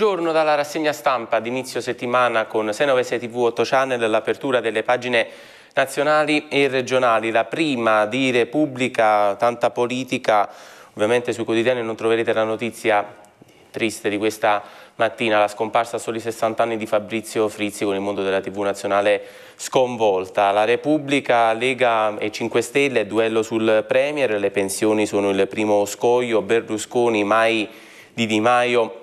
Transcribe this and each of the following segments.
Buongiorno dalla rassegna stampa d'inizio settimana con 696 TV 8 Channel l'apertura delle pagine nazionali e regionali. La prima di Repubblica, tanta politica, ovviamente sui quotidiani non troverete la notizia triste di questa mattina, la scomparsa a soli 60 anni di Fabrizio Frizzi con il mondo della TV nazionale sconvolta. La Repubblica, Lega e 5 Stelle, duello sul Premier, le pensioni sono il primo scoglio, Berlusconi mai di Di Maio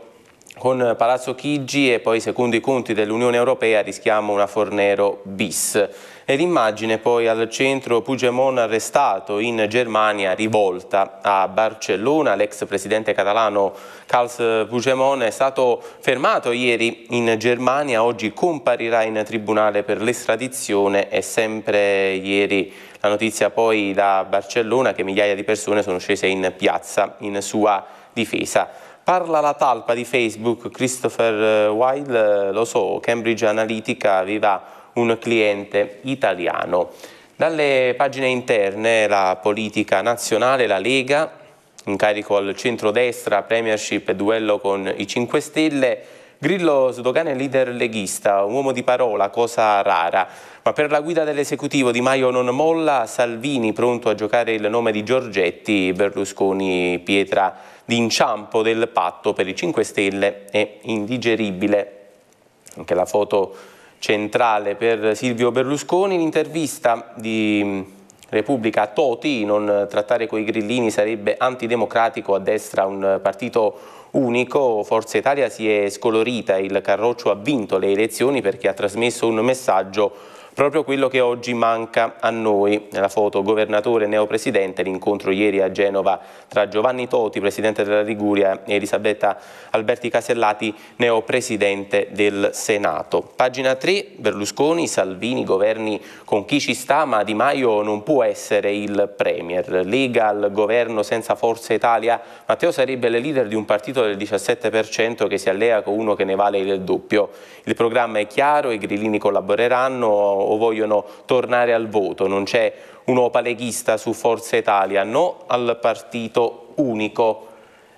con Palazzo Chigi e poi secondo i conti dell'Unione Europea rischiamo una Fornero bis. Ed immagine poi al centro Pugemon arrestato in Germania, rivolta a Barcellona. L'ex presidente catalano Carles Pugemon è stato fermato ieri in Germania, oggi comparirà in tribunale per l'estradizione È sempre ieri la notizia poi da Barcellona che migliaia di persone sono scese in piazza in sua difesa. Parla la talpa di Facebook, Christopher eh, Weil, eh, lo so, Cambridge Analytica aveva un cliente italiano. Dalle pagine interne la politica nazionale, la Lega, incarico al centrodestra, premiership duello con i 5 Stelle, Grillo sdogana leader leghista, un uomo di parola, cosa rara, ma per la guida dell'esecutivo Di Maio non molla, Salvini pronto a giocare il nome di Giorgetti, Berlusconi pietra d'inciampo del patto per i 5 Stelle è indigeribile. Anche la foto centrale per Silvio Berlusconi, l'intervista di Repubblica Toti, non trattare coi grillini sarebbe antidemocratico a destra un partito unico, Forza Italia si è scolorita, il Carroccio ha vinto le elezioni perché ha trasmesso un messaggio Proprio quello che oggi manca a noi, nella foto governatore e neopresidente, l'incontro ieri a Genova tra Giovanni Toti, presidente della Liguria, e Elisabetta Alberti Casellati, neopresidente del Senato. Pagina 3, Berlusconi, Salvini, governi con chi ci sta, ma Di Maio non può essere il Premier. Lega al governo senza Forza Italia, Matteo sarebbe il leader di un partito del 17% che si allea con uno che ne vale il doppio. Il programma è chiaro, i grillini collaboreranno, o vogliono tornare al voto, non c'è un'opa leghista su Forza Italia, no al partito unico.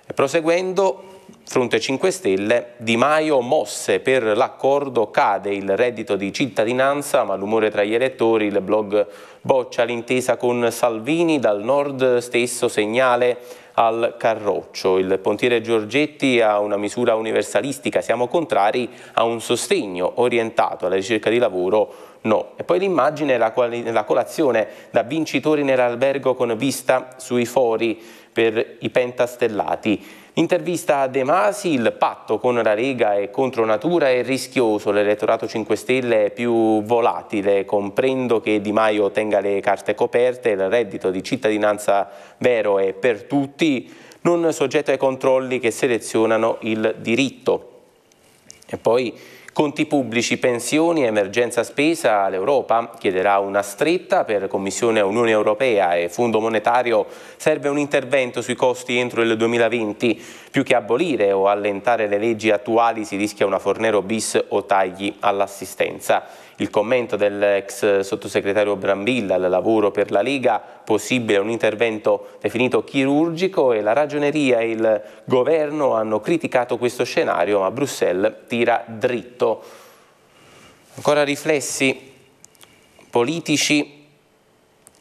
E proseguendo, Fronte 5 Stelle, Di Maio mosse per l'accordo, cade il reddito di cittadinanza, ma l'umore tra gli elettori, il blog boccia l'intesa con Salvini, dal nord stesso segnale al Carroccio. Il pontiere Giorgetti ha una misura universalistica, siamo contrari a un sostegno orientato alla ricerca di lavoro No. E poi l'immagine la, la colazione da vincitori nell'albergo con vista sui fori per i pentastellati. Intervista a De Masi, il patto con la Lega e contro natura è rischioso, l'elettorato 5 Stelle è più volatile, comprendo che Di Maio tenga le carte coperte, il reddito di cittadinanza vero è per tutti, non soggetto ai controlli che selezionano il diritto. E poi Conti pubblici, pensioni, emergenza spesa, l'Europa chiederà una stretta per Commissione Unione Europea e Fondo Monetario serve un intervento sui costi entro il 2020. Più che abolire o allentare le leggi attuali si rischia una Fornero bis o tagli all'assistenza. Il commento dell'ex sottosegretario Brambilla al lavoro per la Lega, possibile un intervento definito chirurgico e la ragioneria e il governo hanno criticato questo scenario, ma Bruxelles tira dritto. Ancora riflessi politici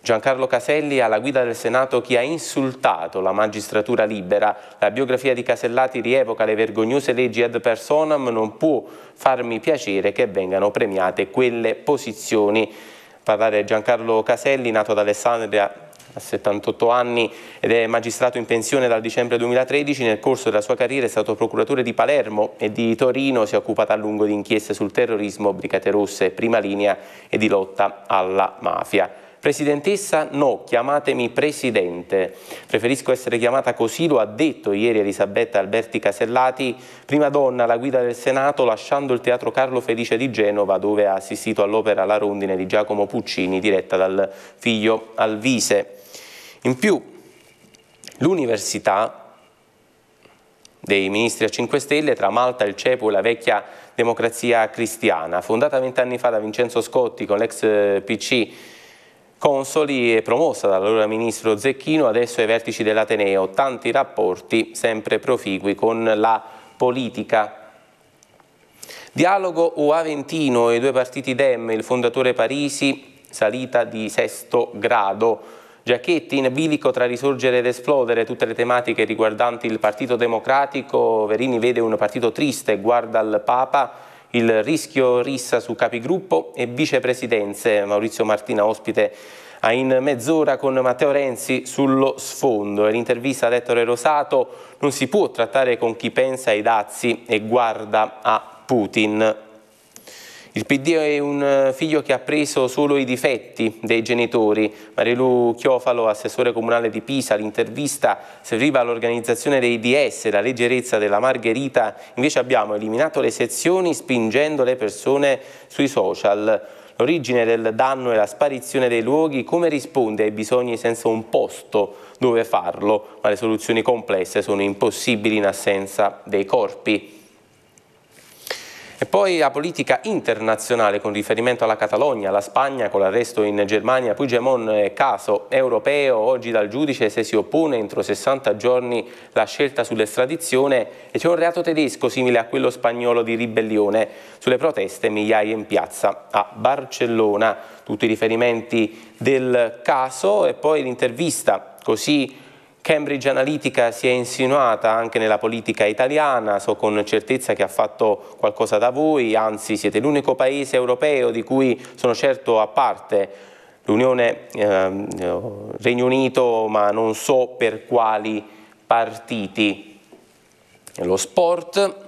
Giancarlo Caselli alla guida del Senato chi ha insultato la magistratura libera. La biografia di Casellati rievoca le vergognose leggi ad personam, non può farmi piacere che vengano premiate quelle posizioni. Parlare Giancarlo Caselli, nato ad Alessandria a 78 anni ed è magistrato in pensione dal dicembre 2013. Nel corso della sua carriera è stato procuratore di Palermo e di Torino, si è occupato a lungo di inchieste sul terrorismo, brigate rosse, prima linea e di lotta alla mafia. Presidentessa no, chiamatemi Presidente. Preferisco essere chiamata così, lo ha detto ieri Elisabetta Alberti Casellati, prima donna alla guida del Senato, lasciando il Teatro Carlo Felice di Genova, dove ha assistito all'opera La Rondine di Giacomo Puccini, diretta dal figlio Alvise. In più, l'università dei ministri a 5 Stelle tra Malta, il CEPO e la vecchia democrazia cristiana, fondata vent'anni fa da Vincenzo Scotti con l'ex PC Consoli è promossa dall'allora ministro Zecchino, adesso ai vertici dell'Ateneo, tanti rapporti sempre proficui con la politica. Dialogo UAventino e i due partiti DEM, il fondatore Parisi, salita di sesto grado. Giacchetti in bilico tra risorgere ed esplodere tutte le tematiche riguardanti il Partito Democratico, Verini vede un partito triste, guarda al Papa, il rischio rissa su capigruppo e vicepresidenze. Maurizio Martina ospite a in mezz'ora con Matteo Renzi sullo sfondo. L'intervista ad Ettore Rosato non si può trattare con chi pensa ai dazi e guarda a Putin. Il PD è un eh, figlio che ha preso solo i difetti dei genitori. Marilu Chiofalo, assessore comunale di Pisa, all'intervista serviva all'organizzazione dei DS, la leggerezza della Margherita. Invece abbiamo eliminato le sezioni spingendo le persone sui social. L'origine del danno e la sparizione dei luoghi, come risponde ai bisogni senza un posto dove farlo, ma le soluzioni complesse sono impossibili in assenza dei corpi. E poi la politica internazionale con riferimento alla Catalogna, alla Spagna con l'arresto in Germania, Puigdemont è caso europeo, oggi dal giudice se si oppone entro 60 giorni la scelta sull'estradizione e c'è un reato tedesco simile a quello spagnolo di ribellione sulle proteste migliaia in piazza a Barcellona, tutti i riferimenti del caso e poi l'intervista così Cambridge Analytica si è insinuata anche nella politica italiana, so con certezza che ha fatto qualcosa da voi, anzi siete l'unico paese europeo di cui sono certo a parte l'Unione, eh, Regno Unito, ma non so per quali partiti. Lo sport,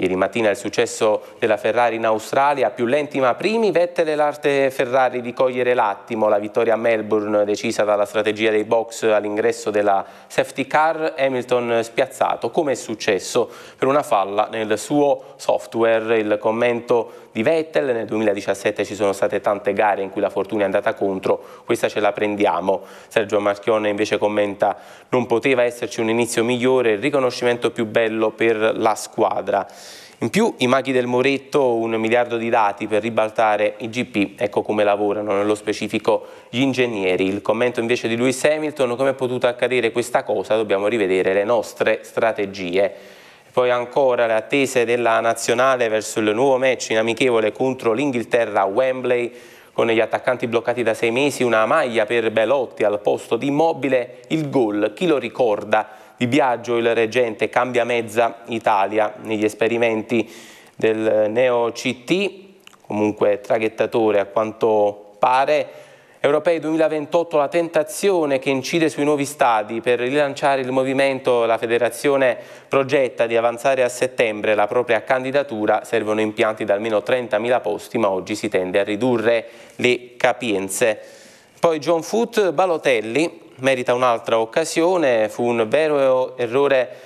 Ieri mattina il successo della Ferrari in Australia, più lenti ma primi, Vettel e l'arte Ferrari di cogliere l'attimo, la vittoria a Melbourne decisa dalla strategia dei box all'ingresso della safety car, Hamilton spiazzato, come è successo per una falla nel suo software, il commento di Vettel, nel 2017 ci sono state tante gare in cui la fortuna è andata contro, questa ce la prendiamo. Sergio Marchione invece commenta non poteva esserci un inizio migliore, il riconoscimento più bello per la squadra. In più i maghi del Moretto, un miliardo di dati per ribaltare i GP, ecco come lavorano nello specifico gli ingegneri. Il commento invece di Lewis Hamilton, come è potuta accadere questa cosa, dobbiamo rivedere le nostre strategie. Poi ancora le attese della nazionale verso il nuovo match in amichevole contro l'Inghilterra a Wembley con gli attaccanti bloccati da sei mesi, una maglia per Belotti al posto di Immobile, il gol, chi lo ricorda? Di Biagio il reggente cambia mezza Italia negli esperimenti del Neo CT, comunque traghettatore a quanto pare, Europei 2028 la tentazione che incide sui nuovi stadi per rilanciare il movimento la federazione progetta di avanzare a settembre la propria candidatura servono impianti da almeno 30.000 posti ma oggi si tende a ridurre le capienze poi John Foot Balotelli merita un'altra occasione fu un vero errore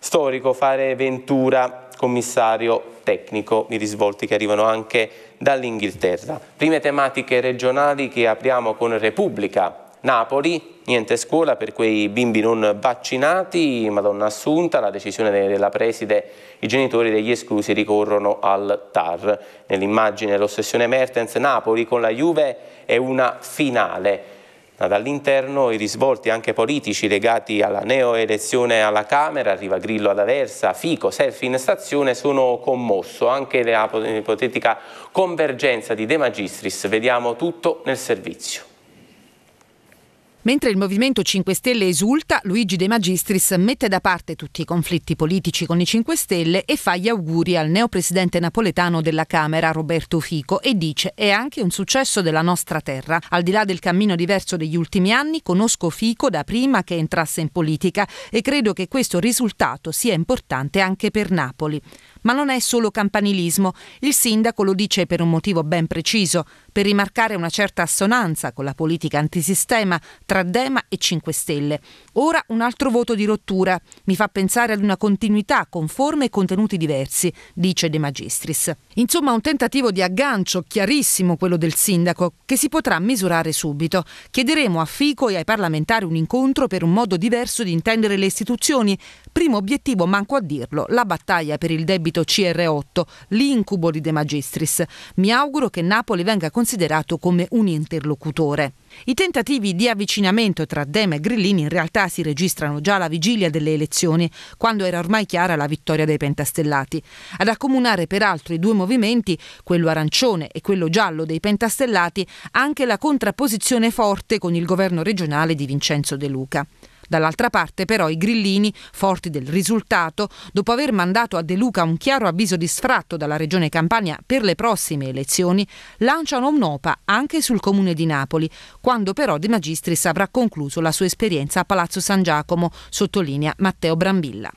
storico fare Ventura commissario tecnico, i risvolti che arrivano anche dall'Inghilterra. Prime tematiche regionali che apriamo con Repubblica. Napoli, niente scuola per quei bimbi non vaccinati, Madonna Assunta, la decisione della preside, i genitori degli esclusi ricorrono al TAR. Nell'immagine l'ossessione Mertens, Napoli con la Juve è una finale Dall'interno i risvolti anche politici legati alla neoelezione alla Camera, arriva Grillo ad Aversa, Fico, Selfie in stazione, sono commosso, anche l'ipotetica convergenza di De Magistris, vediamo tutto nel servizio. Mentre il Movimento 5 Stelle esulta, Luigi De Magistris mette da parte tutti i conflitti politici con i 5 Stelle e fa gli auguri al neopresidente napoletano della Camera Roberto Fico e dice è anche un successo della nostra terra. Al di là del cammino diverso degli ultimi anni, conosco Fico da prima che entrasse in politica e credo che questo risultato sia importante anche per Napoli. Ma non è solo campanilismo, il sindaco lo dice per un motivo ben preciso, per rimarcare una certa assonanza con la politica antisistema tra Dema e 5 Stelle. Ora un altro voto di rottura, mi fa pensare ad una continuità con forme e contenuti diversi, dice De Magistris. Insomma un tentativo di aggancio chiarissimo quello del sindaco, che si potrà misurare subito. Chiederemo a Fico e ai parlamentari un incontro per un modo diverso di intendere le istituzioni. Primo obiettivo, manco a dirlo, la battaglia per il debito partito CR8, l'incubo di De Magistris. Mi auguro che Napoli venga considerato come un interlocutore. I tentativi di avvicinamento tra Dema e Grillini in realtà si registrano già alla vigilia delle elezioni, quando era ormai chiara la vittoria dei pentastellati. Ad accomunare peraltro i due movimenti, quello arancione e quello giallo dei pentastellati, anche la contrapposizione forte con il governo regionale di Vincenzo De Luca. Dall'altra parte però i grillini, forti del risultato, dopo aver mandato a De Luca un chiaro avviso di sfratto dalla regione Campania per le prossime elezioni, lanciano un'OPA anche sul comune di Napoli, quando però De Magistris avrà concluso la sua esperienza a Palazzo San Giacomo, sottolinea Matteo Brambilla.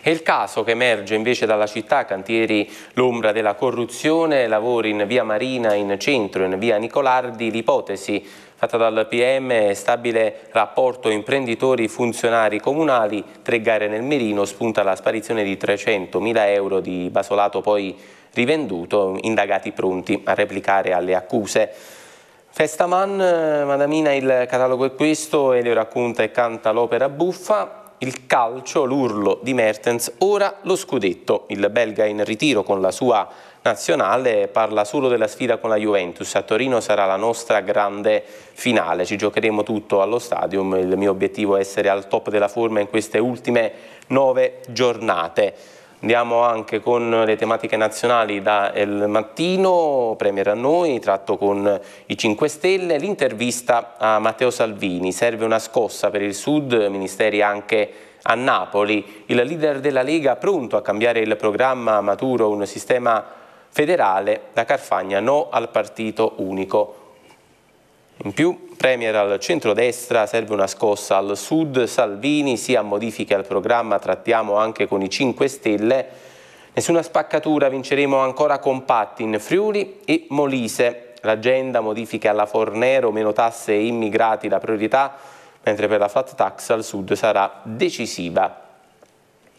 È il caso che emerge invece dalla città, cantieri l'ombra della corruzione, lavori in via Marina in centro, in via Nicolardi, l'ipotesi fatta dal PM, stabile rapporto imprenditori-funzionari comunali, tre gare nel mirino, spunta la sparizione di 300.000 euro di basolato poi rivenduto, indagati pronti a replicare alle accuse. Festaman, eh, Madamina, il catalogo è questo Elio racconta e canta l'opera buffa, il calcio, l'urlo di Mertens, ora lo scudetto. Il belga in ritiro con la sua nazionale parla solo della sfida con la Juventus. A Torino sarà la nostra grande finale, ci giocheremo tutto allo stadium. Il mio obiettivo è essere al top della forma in queste ultime nove giornate. Andiamo anche con le tematiche nazionali da El Mattino, Premier a noi, tratto con i 5 Stelle, l'intervista a Matteo Salvini, serve una scossa per il Sud, ministeri anche a Napoli, il leader della Lega pronto a cambiare il programma maturo, un sistema federale, da Carfagna no al partito unico. In più, Premier al centro-destra, serve una scossa al sud, Salvini sia modifiche al programma, trattiamo anche con i 5 Stelle, nessuna spaccatura, vinceremo ancora compatti in Friuli e Molise, l'agenda modifiche alla Fornero, meno tasse e immigrati la priorità, mentre per la flat tax al sud sarà decisiva.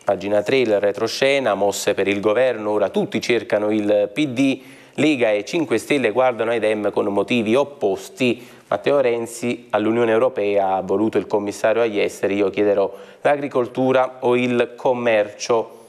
Pagina 3, il retroscena, mosse per il governo, ora tutti cercano il PD, Lega e 5 Stelle guardano ai DEM con motivi opposti. Matteo Renzi all'Unione Europea ha voluto il commissario agli esteri, io chiederò l'agricoltura o il commercio.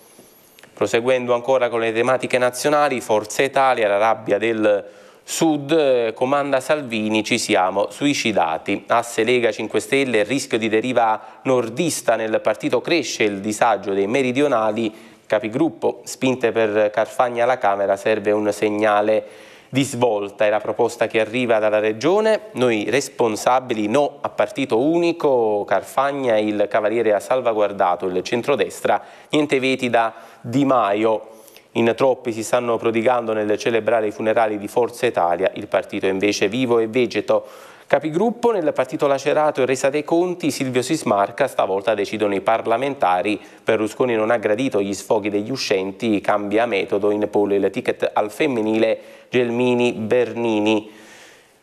Proseguendo ancora con le tematiche nazionali, Forza Italia, la rabbia del Sud, comanda Salvini, ci siamo suicidati. Asse Lega 5 Stelle, il rischio di deriva nordista nel partito cresce, il disagio dei meridionali capigruppo, spinte per Carfagna alla Camera, serve un segnale di svolta, è la proposta che arriva dalla Regione, noi responsabili no a partito unico, Carfagna il cavaliere ha salvaguardato il centrodestra, niente veti da Di Maio, in troppi si stanno prodigando nel celebrare i funerali di Forza Italia, il partito invece vivo e vegeto Capigruppo nel partito lacerato e resa dei conti Silvio Sismarca, stavolta decidono i parlamentari. Berlusconi non ha gradito gli sfoghi degli uscenti, cambia metodo in poll il ticket al femminile Gelmini-Bernini.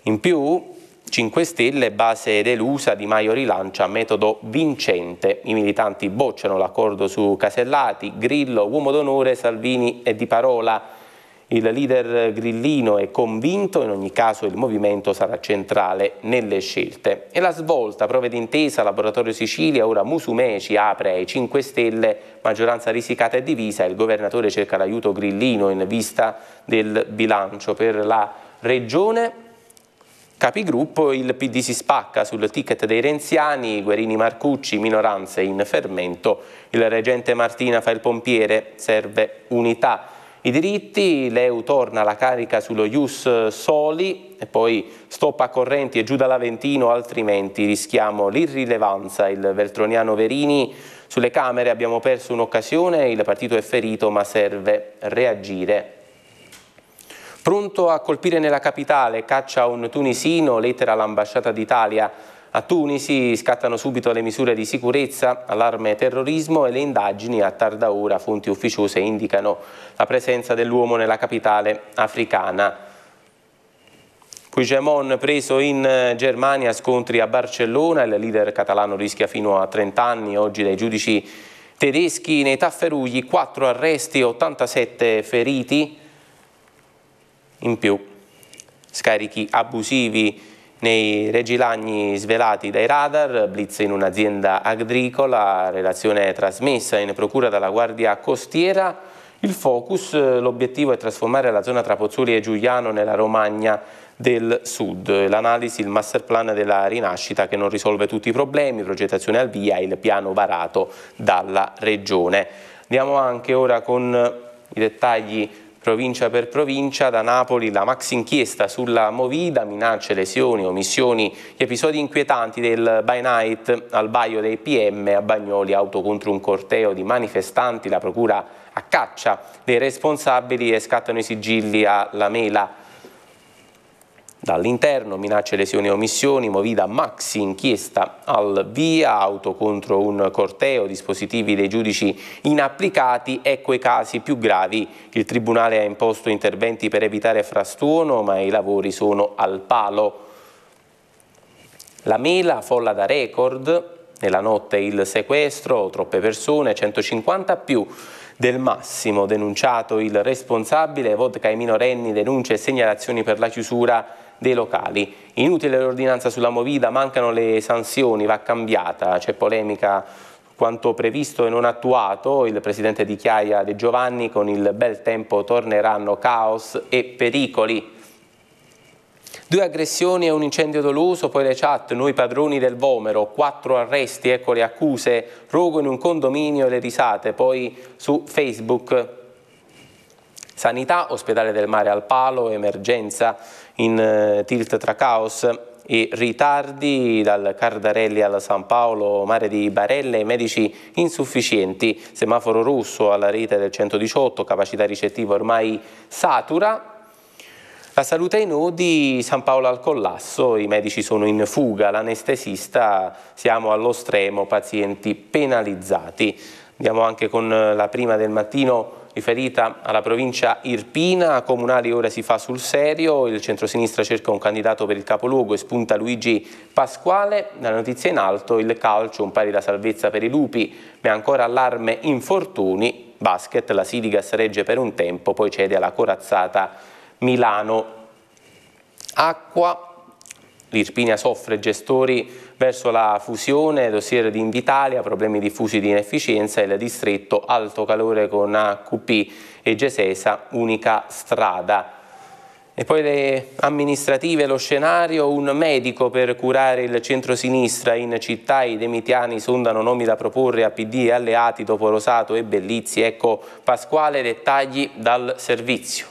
In più 5 Stelle, base delusa, Di Maio rilancia metodo vincente. I militanti bocciano l'accordo su Casellati, Grillo, uomo d'onore, Salvini e Di Parola. Il leader grillino è convinto, in ogni caso il movimento sarà centrale nelle scelte. E la svolta, prove d'intesa, Laboratorio Sicilia, ora Musumeci apre ai 5 Stelle, maggioranza risicata e divisa, il governatore cerca l'aiuto grillino in vista del bilancio per la regione. Capigruppo, il PD si spacca sul ticket dei renziani, Guerini Marcucci, minoranze in fermento, il reggente Martina fa il pompiere, serve unità i diritti, Leu torna la carica sullo Ius eh, Soli e poi stoppa correnti e giù dall'Aventino, altrimenti rischiamo l'irrilevanza. Il veltroniano Verini sulle Camere abbiamo perso un'occasione, il partito è ferito ma serve reagire. Pronto a colpire nella capitale, caccia un tunisino, lettera all'ambasciata d'Italia a Tunisi scattano subito le misure di sicurezza, allarme terrorismo e le indagini a tarda ora. Fonti ufficiose indicano la presenza dell'uomo nella capitale africana. Puigdemont preso in eh, Germania, scontri a Barcellona, il leader catalano rischia fino a 30 anni, oggi dai giudici tedeschi nei tafferugli, 4 arresti, 87 feriti in più. Scarichi abusivi nei regilagni svelati dai radar, blitz in un'azienda agricola, relazione trasmessa in procura dalla Guardia Costiera, il focus, l'obiettivo è trasformare la zona tra Pozzuoli e Giuliano nella Romagna del Sud. L'analisi, il master plan della rinascita che non risolve tutti i problemi, progettazione al via, il piano varato dalla Regione. Andiamo anche ora con i dettagli provincia per provincia, da Napoli la max inchiesta sulla Movida, minacce, lesioni, omissioni, gli episodi inquietanti del by night al baio dei PM a Bagnoli, auto contro un corteo di manifestanti, la procura a caccia dei responsabili e scattano i sigilli alla mela Dall'interno minacce, lesioni e omissioni, Movida maxi inchiesta al via, auto contro un corteo, dispositivi dei giudici inapplicati, ecco i casi più gravi. Il Tribunale ha imposto interventi per evitare frastuono, ma i lavori sono al palo. La mela, folla da record, nella notte il sequestro, troppe persone, 150 più del massimo denunciato il responsabile, vodka ai minorenni, denunce e segnalazioni per la chiusura dei locali. Inutile l'ordinanza sulla movida, mancano le sanzioni, va cambiata, c'è polemica quanto previsto e non attuato, il presidente di Chiaia De Giovanni con il bel tempo torneranno caos e pericoli. Due aggressioni e un incendio doloso, poi le chat, noi padroni del Vomero, quattro arresti, ecco le accuse, rogo in un condominio e le risate, poi su Facebook. Sanità, ospedale del mare al palo, emergenza, in eh, tilt tra caos e ritardi dal Cardarelli al San Paolo, mare di Barella e medici insufficienti, semaforo rosso alla rete del 118, capacità ricettiva ormai satura, la salute ai nodi, San Paolo al collasso, i medici sono in fuga, l'anestesista, siamo allo stremo, pazienti penalizzati. Andiamo anche con la prima del mattino riferita alla provincia irpina, comunali ora si fa sul serio, il centrosinistra cerca un candidato per il capoluogo e spunta Luigi Pasquale, la notizia in alto, il calcio, un pari da salvezza per i lupi, ma ancora allarme infortuni, basket, la Sidigas regge per un tempo, poi cede alla corazzata Milano. Acqua, L'Irpinia soffre gestori verso la fusione, dossier di Invitalia, problemi diffusi di inefficienza e il distretto alto calore con AQP e Gesesa, unica strada. E poi le amministrative, lo scenario, un medico per curare il centro-sinistra in città, i demitiani sondano nomi da proporre a PD e alleati dopo Rosato e Bellizzi, ecco Pasquale, dettagli dal servizio.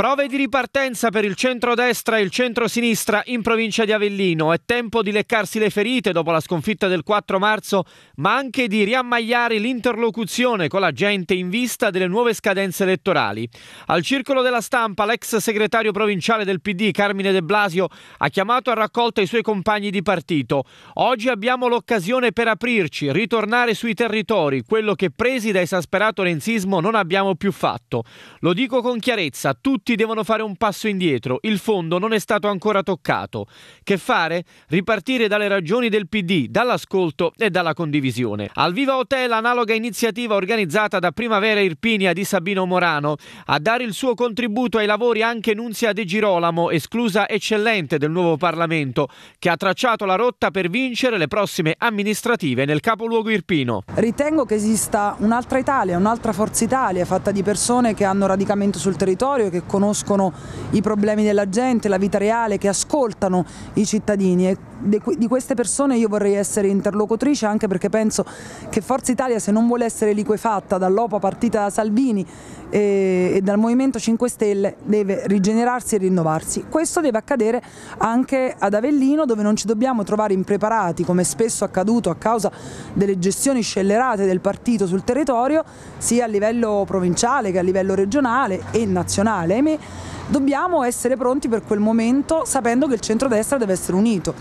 Prove di ripartenza per il centro-destra e il centro-sinistra in provincia di Avellino. È tempo di leccarsi le ferite dopo la sconfitta del 4 marzo, ma anche di riammagliare l'interlocuzione con la gente in vista delle nuove scadenze elettorali. Al circolo della stampa, l'ex segretario provinciale del PD, Carmine De Blasio, ha chiamato a raccolta i suoi compagni di partito. Oggi abbiamo l'occasione per aprirci, ritornare sui territori, quello che presi da esasperato renzismo non abbiamo più fatto. Lo dico con chiarezza, tutti tutti devono fare un passo indietro, il fondo non è stato ancora toccato. Che fare? Ripartire dalle ragioni del PD, dall'ascolto e dalla condivisione. Al Viva Hotel, analoga iniziativa organizzata da Primavera Irpinia di Sabino Morano, a dare il suo contributo ai lavori anche Nunzia De Girolamo, esclusa eccellente del nuovo Parlamento, che ha tracciato la rotta per vincere le prossime amministrative nel capoluogo irpino. Ritengo che esista un'altra Italia, un'altra Forza Italia, fatta di persone che hanno radicamento sul territorio, che conoscono i problemi della gente, la vita reale, che ascoltano i cittadini e di queste persone io vorrei essere interlocutrice anche perché penso che Forza Italia se non vuole essere liquefatta dall'OPA partita da Salvini eh, e, dal Movimento 5 Stelle deve rigenerarsi e rinnovarsi. Questo deve accadere anche ad Avellino dove non ci dobbiamo trovare impreparati come spesso accaduto a causa delle gestioni scellerate del partito sul territorio sia a livello provinciale che a livello regionale e nazionale problemi, dobbiamo essere pronti per quel momento sapendo che il centrodestra deve essere unito.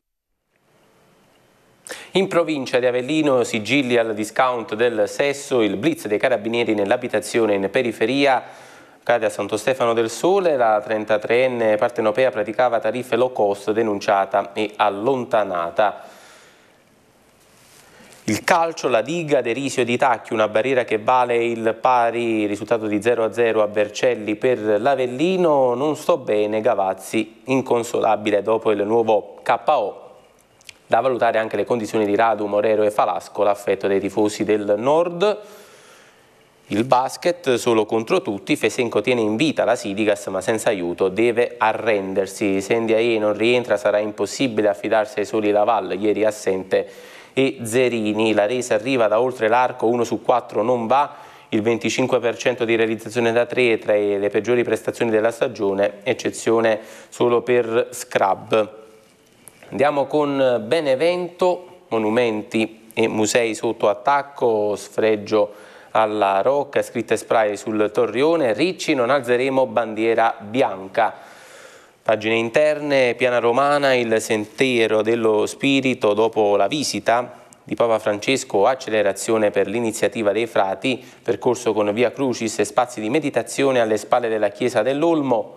In provincia di Avellino, sigilli al discount del sesso, il blitz dei carabinieri nell'abitazione in periferia cade a Santo Stefano del Sole, la 33enne partenopea praticava tariffe low cost denunciata e allontanata. Il calcio, la diga, Derisio di Tacchi, una barriera che vale il pari risultato di 0-0 a Vercelli per l'Avellino, non sto bene Gavazzi, inconsolabile dopo il nuovo KO da valutare anche le condizioni di Radu, Morero e Falasco, l'affetto dei tifosi del Nord. Il basket solo contro tutti, Fesenco tiene in vita la Sidigas ma senza aiuto, deve arrendersi. Se Ndiaye non rientra sarà impossibile affidarsi ai soli Laval, ieri assente e Zerini. La resa arriva da oltre l'arco, 1 su 4 non va, il 25% di realizzazione da 3 tra le peggiori prestazioni della stagione, eccezione solo per Scrub. Andiamo con Benevento, monumenti e musei sotto attacco, sfregio alla Rocca, scritte spray sul Torrione, Ricci non alzeremo bandiera bianca. Pagine interne, Piana Romana, il sentiero dello spirito dopo la visita di Papa Francesco, accelerazione per l'iniziativa dei frati, percorso con Via Crucis e spazi di meditazione alle spalle della chiesa dell'Olmo,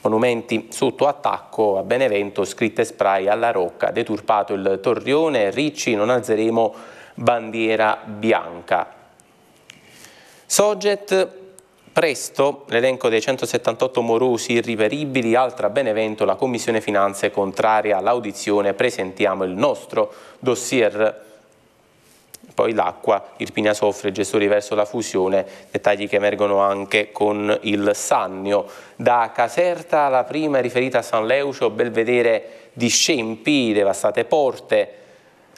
monumenti sotto attacco a Benevento, scritte spray alla rocca, deturpato il torrione, ricci non alzeremo bandiera bianca. Soget Presto l'elenco dei 178 morosi irriveribili, altra Benevento, la Commissione Finanze contraria all'audizione, presentiamo il nostro dossier. Poi l'acqua, Irpinia soffre, gestori verso la fusione, dettagli che emergono anche con il Sannio. Da Caserta la prima riferita a San Leucio, Belvedere di Scempi, devastate porte,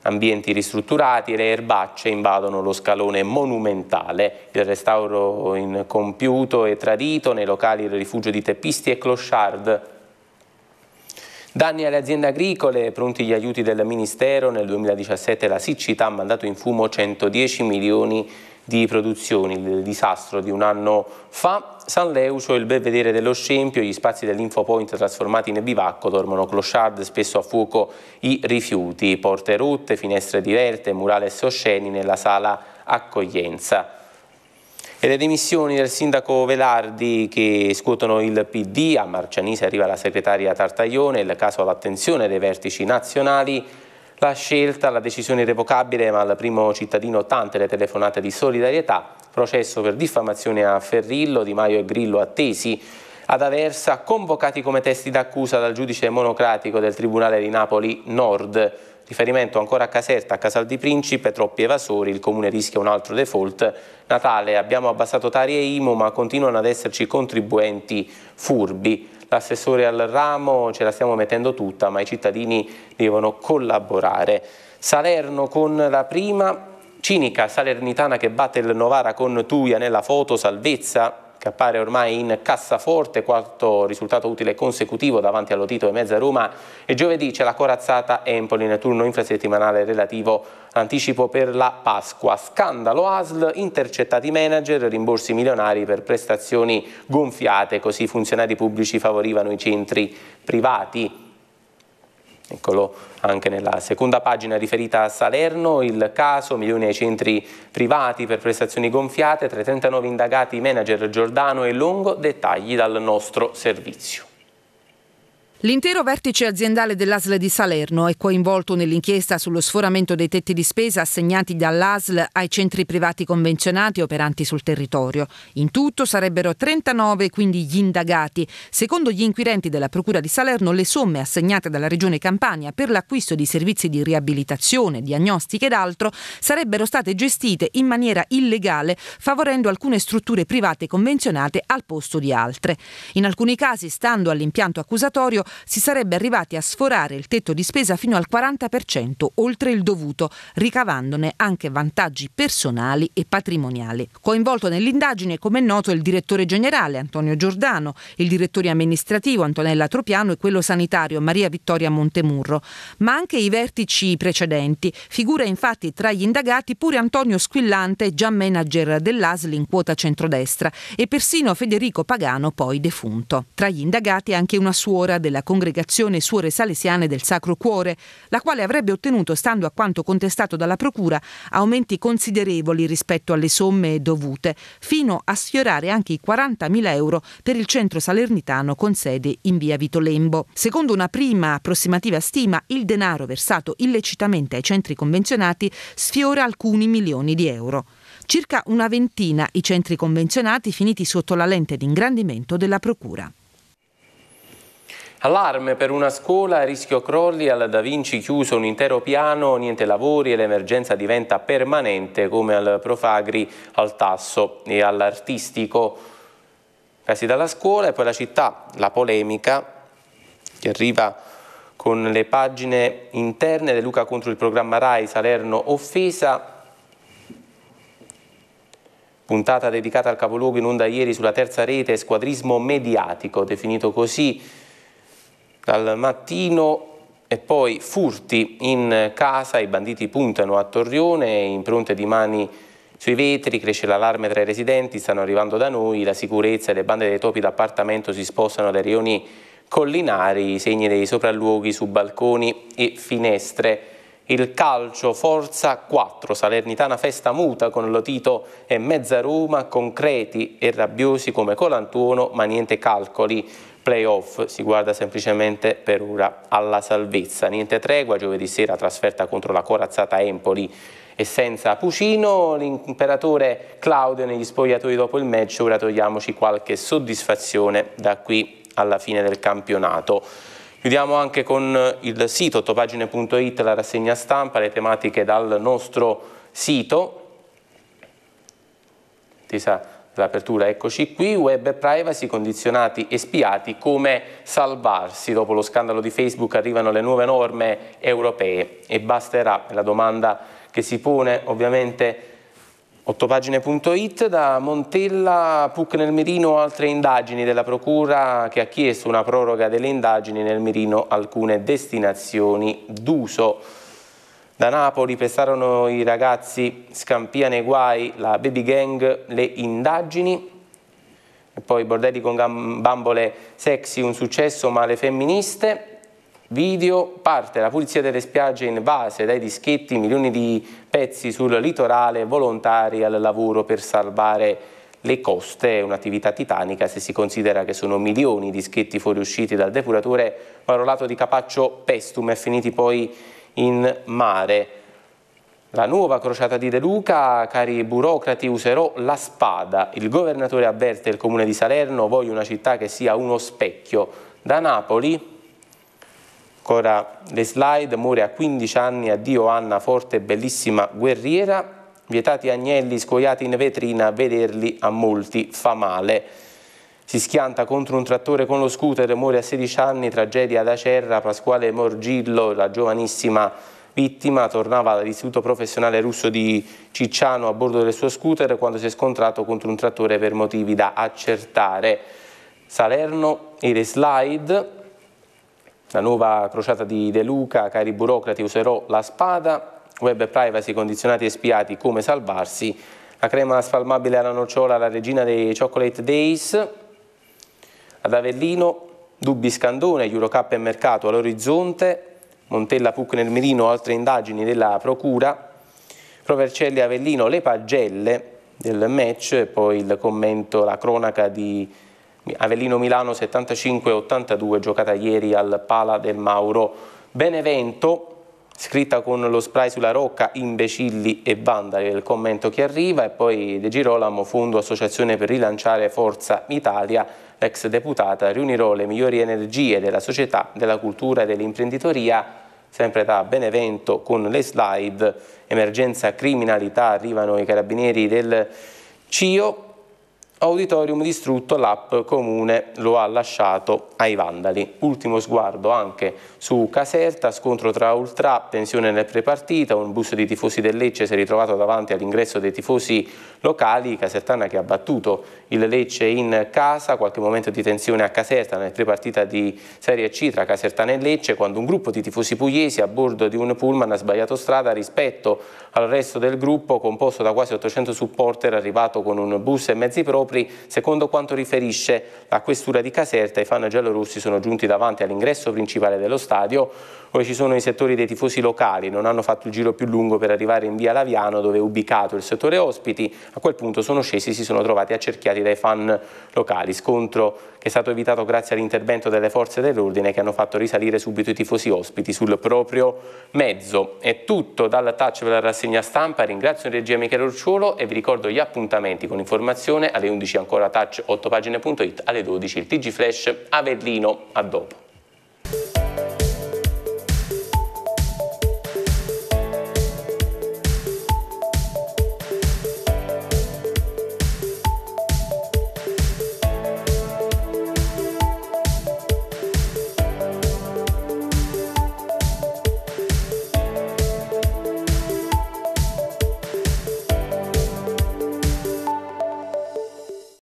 ambienti ristrutturati, le erbacce invadono lo scalone monumentale, il restauro incompiuto e tradito nei locali del rifugio di teppisti e clochard Danni alle aziende agricole, pronti gli aiuti del Ministero, nel 2017 la siccità ha mandato in fumo 110 milioni di di produzioni, il disastro di un anno fa, San Leucio, il belvedere dello Scempio, gli spazi dell'infopoint trasformati in bivacco, dormono clochard, spesso a fuoco i rifiuti, porte rotte, finestre diverte, murales sosceni nella sala accoglienza. E le dimissioni del sindaco Velardi che scuotono il PD, a Marcianise arriva la segretaria Tartaglione, il caso all'attenzione dei vertici nazionali, la scelta, la decisione irrevocabile, ma al primo cittadino tante le telefonate di solidarietà, processo per diffamazione a Ferrillo, Di Maio e Grillo attesi, ad Aversa convocati come testi d'accusa dal giudice monocratico del Tribunale di Napoli Nord, riferimento ancora a Caserta, a Casal di Principe, troppi evasori, il comune rischia un altro default. Natale abbiamo abbassato Tari e Imo ma continuano ad esserci contribuenti furbi. L'assessore al ramo ce la stiamo mettendo tutta ma i cittadini devono collaborare. Salerno con la prima, cinica salernitana che batte il Novara con Tuia nella foto, salvezza che appare ormai in cassaforte, quarto risultato utile consecutivo davanti allo Tito e Mezza Roma e giovedì c'è la corazzata Empoli nel turno infrasettimanale relativo all'anticipo per la Pasqua. Scandalo ASL, intercettati manager, rimborsi milionari per prestazioni gonfiate, così i funzionari pubblici favorivano i centri privati. Eccolo anche nella seconda pagina riferita a Salerno, il caso, milioni ai centri privati per prestazioni gonfiate, tra i 39 indagati manager Giordano e Longo, dettagli dal nostro servizio. L'intero vertice aziendale dell'ASL di Salerno è coinvolto nell'inchiesta sullo sforamento dei tetti di spesa assegnati dall'ASL ai centri privati convenzionati operanti sul territorio. In tutto sarebbero 39 quindi gli indagati. Secondo gli inquirenti della Procura di Salerno, le somme assegnate dalla Regione Campania per l'acquisto di servizi di riabilitazione, diagnostiche ed altro sarebbero state gestite in maniera illegale, favorendo alcune strutture private convenzionate al posto di altre. In alcuni casi, stando all'impianto accusatorio, si sarebbe arrivati a sforare il tetto di spesa fino al 40% oltre il dovuto, ricavandone anche vantaggi personali e patrimoniali. Coinvolto nell'indagine, come è noto, il direttore generale Antonio Giordano, il direttore amministrativo Antonella Tropiano e quello sanitario Maria Vittoria Montemurro, ma anche i vertici precedenti. Figura infatti tra gli indagati pure Antonio Squillante, già manager dell'ASL in quota centrodestra, e persino Federico Pagano, poi defunto. Tra gli indagati anche una suora della della congregazione Suore Salesiane del Sacro Cuore, la quale avrebbe ottenuto, stando a quanto contestato dalla Procura, aumenti considerevoli rispetto alle somme dovute, fino a sfiorare anche i 40.000 euro per il centro salernitano con sede in via Vitolembo. Secondo una prima approssimativa stima, il denaro versato illecitamente ai centri convenzionati sfiora alcuni milioni di euro circa una ventina i centri convenzionati finiti sotto la lente d'ingrandimento della Procura. Allarme per una scuola, rischio crolli, al Da Vinci chiuso un intero piano, niente lavori e l'emergenza diventa permanente come al Profagri, al Tasso e all'Artistico. Casi dalla scuola e poi la città, la polemica che arriva con le pagine interne De Luca contro il programma RAI Salerno Offesa, puntata dedicata al capoluogo in onda ieri sulla terza rete, squadrismo mediatico, definito così dal mattino e poi furti in casa, i banditi puntano a Torrione, impronte di mani sui vetri, cresce l'allarme tra i residenti, stanno arrivando da noi, la sicurezza e le bande dei topi d'appartamento si spostano dai rioni collinari, i segni dei sopralluoghi su balconi e finestre. Il calcio Forza 4, Salernitana festa muta con Lotito e mezza Roma, concreti e rabbiosi come Colantuono, ma niente calcoli playoff si guarda semplicemente per ora alla salvezza. Niente tregua, giovedì sera trasferta contro la corazzata Empoli e senza Pucino, l'imperatore Claudio negli spogliatoi dopo il match, ora togliamoci qualche soddisfazione da qui alla fine del campionato. Chiudiamo anche con il sito topagine.it, la rassegna stampa, le tematiche dal nostro sito. Ti sa l'apertura eccoci qui, web e privacy condizionati e spiati, come salvarsi dopo lo scandalo di Facebook arrivano le nuove norme europee e basterà la domanda che si pone ovviamente Ottopagine.it da Montella, Puc nel mirino, altre indagini della Procura che ha chiesto una proroga delle indagini nel mirino alcune destinazioni d'uso. Da Napoli prestarono i ragazzi Scampia nei guai, la baby gang, le indagini e poi bordelli con bambole sexy, un successo ma le femministe. Video, parte la pulizia delle spiagge invase dai dischetti, milioni di pezzi sul litorale, volontari al lavoro per salvare le coste, è un'attività titanica se si considera che sono milioni di dischetti fuoriusciti dal depuratore, ma rolato di capaccio pestum e finiti poi in mare. La nuova crociata di De Luca, cari burocrati, userò la spada. Il governatore avverte il comune di Salerno, voglio una città che sia uno specchio. Da Napoli, ancora le slide, muore a 15 anni, addio Anna, forte e bellissima guerriera. Vietati agnelli scoiati in vetrina, vederli a molti fa male. Si schianta contro un trattore con lo scooter, muore a 16 anni, tragedia ad Acerra, Pasquale Morgillo, la giovanissima vittima, tornava dall'istituto professionale russo di Cicciano a bordo del suo scooter quando si è scontrato contro un trattore per motivi da accertare. Salerno e le slide, la nuova crociata di De Luca, cari burocrati, userò la spada, web e privacy condizionati e spiati, come salvarsi, la crema sfalmabile alla nocciola, la regina dei chocolate days, ad Avellino, Dubbi Scandone, Eurocup e Mercato all'orizzonte, Montella Puc nel mirino, altre indagini della Procura, Provercelli Avellino, le pagelle del match, poi il commento, la cronaca di Avellino-Milano 75-82 giocata ieri al Pala del Mauro. Benevento, scritta con lo spray sulla rocca, imbecilli e vandali, il commento che arriva, e poi De Girolamo, Fondo Associazione per Rilanciare Forza Italia, l'ex deputata, riunirò le migliori energie della società, della cultura e dell'imprenditoria, sempre da Benevento con le slide, emergenza criminalità, arrivano i carabinieri del CIO, Auditorium distrutto, l'app comune lo ha lasciato ai vandali. Ultimo sguardo anche su Caserta, scontro tra ultra, tensione nel prepartita, un bus di tifosi del Lecce si è ritrovato davanti all'ingresso dei tifosi locali, Casertana che ha battuto il Lecce in casa, qualche momento di tensione a Caserta nel prepartita di Serie C tra Casertana e Lecce, quando un gruppo di tifosi pugliesi a bordo di un pullman ha sbagliato strada rispetto al resto del gruppo composto da quasi 800 supporter arrivato con un bus e mezzi propri Copri, secondo quanto riferisce la questura di Caserta, i fan giallorossi sono giunti davanti all'ingresso principale dello stadio, dove ci sono i settori dei tifosi locali, non hanno fatto il giro più lungo per arrivare in via Laviano, dove è ubicato il settore ospiti, a quel punto sono scesi e si sono trovati accerchiati dai fan locali, scontro che è stato evitato grazie all'intervento delle forze dell'ordine che hanno fatto risalire subito i tifosi ospiti sul proprio mezzo. È tutto dalla touch per la rassegna stampa, ringrazio in regia Michele Orciolo e vi ricordo gli appuntamenti con informazione alle 11. 11 ancora touch 8pagine.it, alle 12 il TG Flash Avellino, a dopo.